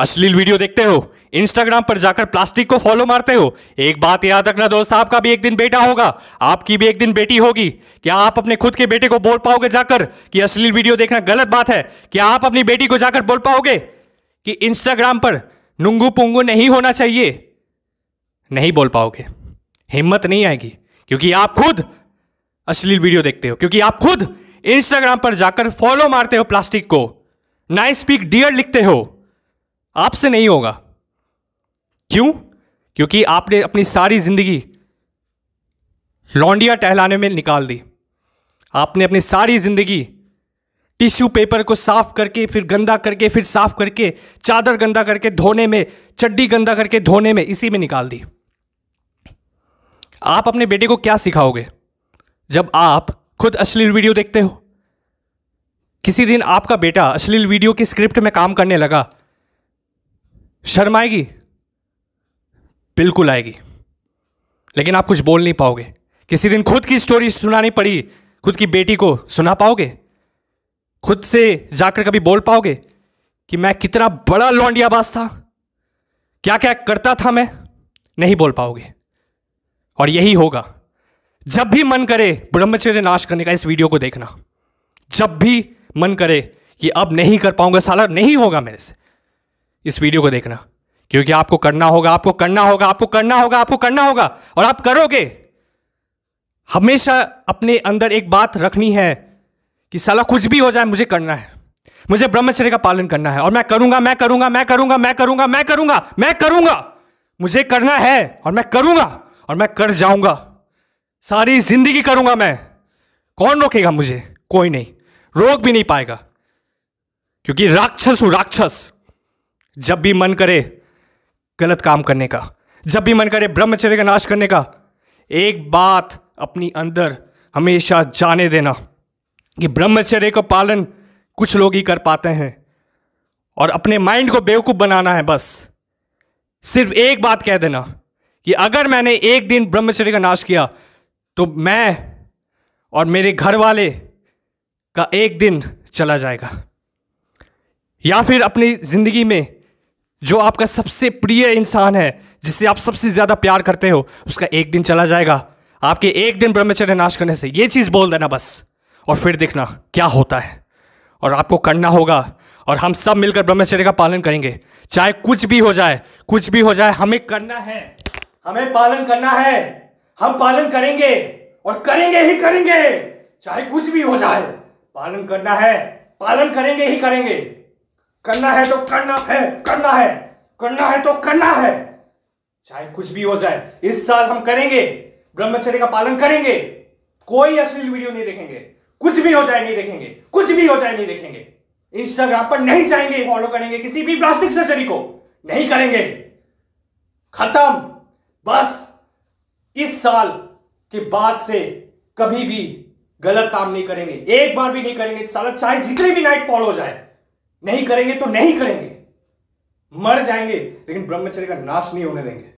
अश्लील वीडियो देखते हो इंस्टाग्राम पर जाकर प्लास्टिक को फॉलो मारते हो एक बात याद रखना दोस्त आपका भी एक दिन बेटा होगा आपकी भी एक दिन बेटी होगी क्या आप अपने खुद के बेटे को बोल पाओगे जाकर कि अश्लील वीडियो देखना गलत बात है क्या आप अपनी बेटी को जाकर बोल पाओगे कि इंस्टाग्राम पर नुंगू पुंगू नहीं होना चाहिए नहीं बोल पाओगे हिम्मत नहीं आएगी क्योंकि आप खुद अश्लील वीडियो देखते हो क्योंकि आप खुद इंस्टाग्राम पर जाकर फॉलो मारते हो प्लास्टिक को नाइस स्पीक डियर लिखते हो आपसे नहीं होगा क्यों क्योंकि आपने अपनी सारी ज़िंदगी लौंडिया टहलाने में निकाल दी आपने अपनी सारी ज़िंदगी टिश्यू पेपर को साफ़ करके फिर गंदा करके फिर साफ़ करके चादर गंदा करके धोने में चड्डी गंदा करके धोने में इसी में निकाल दी आप अपने बेटे को क्या सिखाओगे जब आप खुद अश्लील वीडियो देखते हो किसी दिन आपका बेटा अश्लील वीडियो की स्क्रिप्ट में काम करने लगा शर्म आएगी बिल्कुल आएगी लेकिन आप कुछ बोल नहीं पाओगे किसी दिन खुद की स्टोरी सुनानी पड़ी खुद की बेटी को सुना पाओगे खुद से जाकर कभी बोल पाओगे कि मैं कितना बड़ा लौंडियाबाज था क्या क्या करता था मैं नहीं बोल पाओगे और यही होगा जब भी मन करे ब्रह्मचर्य नाश करने का इस वीडियो को देखना जब भी मन करे कि अब नहीं कर पाऊंगा साला नहीं होगा मेरे से इस वीडियो को देखना क्योंकि आपको करना होगा आपको करना होगा आपको करना होगा आपको करना होगा और आप करोगे हमेशा अपने अंदर एक बात रखनी है कि साला कुछ भी हो जाए मुझे करना है मुझे ब्रह्मचर्य का पालन करना है और मैं करूंगा मैं करूंगा मैं करूंगा मैं करूंगा मैं करूंगा मैं करूंगा मुझे करना है और मैं करूंगा और मैं कर जाऊंगा सारी जिंदगी करूंगा मैं कौन रोकेगा मुझे कोई नहीं रोक भी नहीं पाएगा क्योंकि राक्षस हूं राक्षस जब भी मन करे गलत काम करने का जब भी मन करे ब्रह्मचर्य का नाश करने का एक बात अपनी अंदर हमेशा जाने देना कि ब्रह्मचर्य का पालन कुछ लोग ही कर पाते हैं और अपने माइंड को बेवकूफ़ बनाना है बस सिर्फ एक बात कह देना कि अगर मैंने एक दिन ब्रह्मचर्य का नाश किया तो मैं और मेरे घर वाले का एक दिन चला जाएगा या फिर अपनी ज़िंदगी में जो आपका सबसे प्रिय इंसान है जिसे आप सबसे ज़्यादा प्यार करते हो उसका एक दिन चला जाएगा आपके एक दिन ब्रह्मचर्य नाश करने से ये चीज़ बोल देना बस और फिर देखना क्या होता है और आपको करना होगा और हम सब मिलकर ब्रह्मचर्य का पालन करेंगे चाहे कुछ भी हो जाए कुछ भी हो जाए हमें करना है हमें पालन करना है हम पालन करेंगे और करेंगे ही करेंगे चाहे कुछ भी हो जाए पालन करना है पालन करेंगे ही करेंगे करना है तो करना है करना है करना है तो करना है चाहे कुछ भी हो जाए इस साल हम करेंगे ब्रह्मचर्य का पालन करेंगे कोई अश्लील वीडियो नहीं देखेंगे कुछ भी हो जाए नहीं देखेंगे कुछ भी हो जाए नहीं देखेंगे इंस्टाग्राम पर नहीं जाएंगे फॉलो करेंगे किसी भी प्लास्टिक सर्जरी को नहीं करेंगे खत्म बस इस साल के बाद से कभी भी गलत काम नहीं करेंगे एक बार भी नहीं करेंगे साल चाहे जितने भी नाइट फॉलो हो जाए नहीं करेंगे तो नहीं करेंगे मर जाएंगे लेकिन ब्रह्मचर्य का नाश नहीं होने देंगे